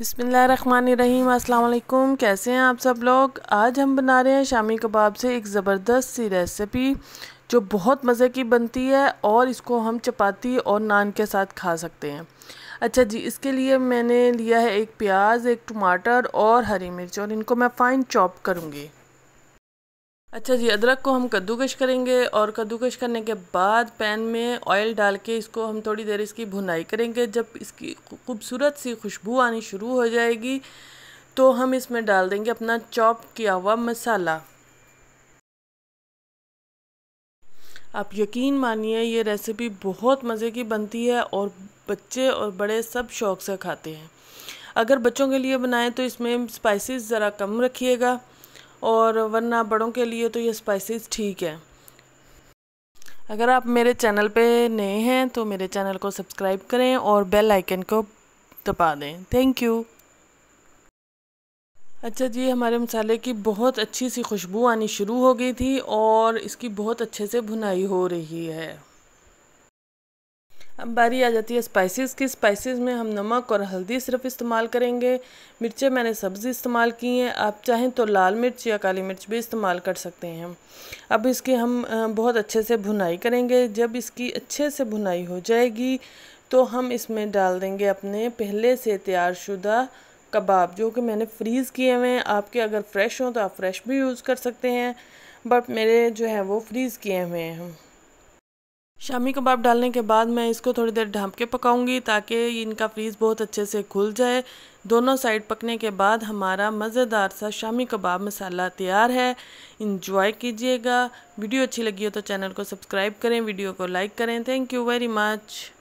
अस्सलाम वालेकुम कैसे हैं आप सब लोग आज हम बना रहे हैं शामी कबाब से एक ज़बरदस्त सी रेसिपी जो बहुत मज़े की बनती है और इसको हम चपाती और नान के साथ खा सकते हैं अच्छा जी इसके लिए मैंने लिया है एक प्याज एक टमाटर और हरी मिर्च और इनको मैं फ़ाइन चॉप करूँगी अच्छा जी अदरक को हम कद्दूकश करेंगे और कद्दूकश करने के बाद पैन में ऑयल डाल के इसको हम थोड़ी देर इसकी भुनाई करेंगे जब इसकी खूबसूरत सी खुशबू आनी शुरू हो जाएगी तो हम इसमें डाल देंगे अपना चॉप किया हुआ मसाला आप यकीन मानिए ये रेसिपी बहुत मज़े की बनती है और बच्चे और बड़े सब शौक से खाते हैं अगर बच्चों के लिए बनाएं तो इसमें स्पाइसेस ज़रा कम रखिएगा और वरना बड़ों के लिए तो ये स्पाइसेस ठीक है अगर आप मेरे चैनल पे नए हैं तो मेरे चैनल को सब्सक्राइब करें और बेल आइकन को दबा दें थैंक यू अच्छा जी हमारे मसाले की बहुत अच्छी सी खुशबू आनी शुरू हो गई थी और इसकी बहुत अच्छे से भुनाई हो रही है अब बारी आ जाती है स्पाइसेस की स्पाइसेस में हम नमक और हल्दी सिर्फ इस्तेमाल करेंगे मिर्चें मैंने सब्ज़ी इस्तेमाल की हैं आप चाहें तो लाल मिर्च या काली मिर्च भी इस्तेमाल कर सकते हैं अब इसकी हम बहुत अच्छे से भुनाई करेंगे जब इसकी अच्छे से भुनाई हो जाएगी तो हम इसमें डाल देंगे अपने पहले से तैयार कबाब जो कि मैंने फ्रीज़ किए हुए हैं आपके अगर फ्रेश हों तो आप फ्रेश भी यूज़ कर सकते हैं बट मेरे जो है वो फ्रीज़ किए हुए हैं शामी कबाब डालने के बाद मैं इसको थोड़ी देर ढांप के पकाऊंगी ताकि इनका फ्रीज़ बहुत अच्छे से खुल जाए दोनों साइड पकने के बाद हमारा मज़ेदार सा शामी कबाब मसाला तैयार है इंजॉय कीजिएगा वीडियो अच्छी लगी हो तो चैनल को सब्सक्राइब करें वीडियो को लाइक करें थैंक यू वेरी मच